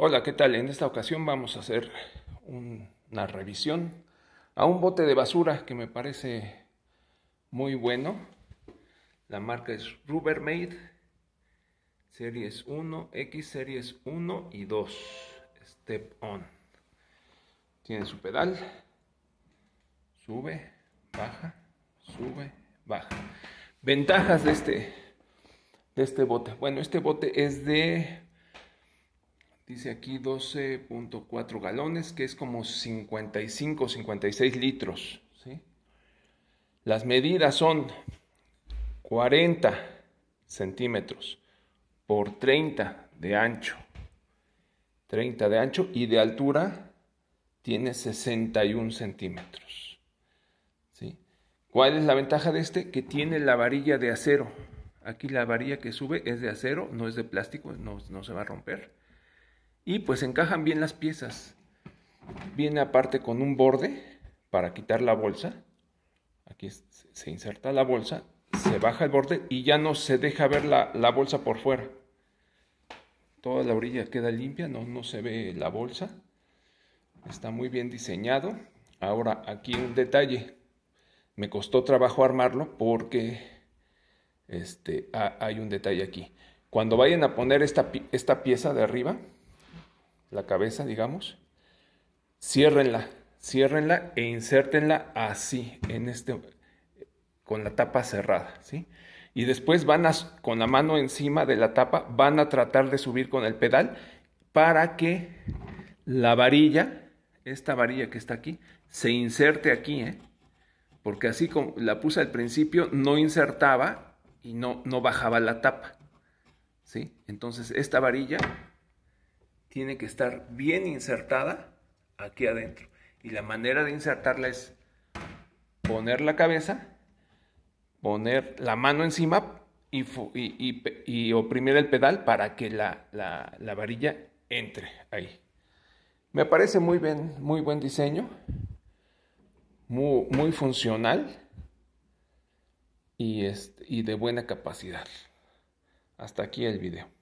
Hola, ¿qué tal? En esta ocasión vamos a hacer una revisión a un bote de basura que me parece muy bueno. La marca es Rubbermaid Series 1, X Series 1 y 2 Step On. Tiene su pedal. Sube, baja, sube, baja. Ventajas de este, de este bote. Bueno, este bote es de dice aquí 12.4 galones, que es como 55, 56 litros. ¿sí? Las medidas son 40 centímetros por 30 de ancho. 30 de ancho y de altura tiene 61 centímetros. ¿sí? ¿Cuál es la ventaja de este? Que tiene la varilla de acero. Aquí la varilla que sube es de acero, no es de plástico, no se va a romper y pues encajan bien las piezas. Viene aparte con un borde para quitar la bolsa. Aquí se inserta la bolsa, se baja el borde y ya no se deja ver la, bolsa por fuera. Toda la orilla queda limpia, no, no se ve la bolsa. Está muy bien diseñado. Ahora aquí un detalle. Me costó trabajo armarlo porque este, hay un detalle aquí. Cuando vayan a poner esta, esta pieza de arriba, la cabeza, digamos, ciérrenla, ciérrenla e insértenla así, en este, con la tapa cerrada, ¿sí? Y después van a, con la mano encima de la tapa, van a tratar de subir con el pedal para que la varilla, esta varilla que está aquí, se inserte aquí, ¿eh? Porque así como la puse al principio, no insertaba y no, no bajaba la tapa, ¿sí? Entonces esta varilla tiene que estar bien insertada aquí adentro. Y la manera de insertarla es poner la cabeza, poner la mano encima y, oprimir el pedal para que la, varilla entre ahí. Me parece muy, bien, muy buen diseño, muy, funcional este, y de buena capacidad. Hasta aquí el video.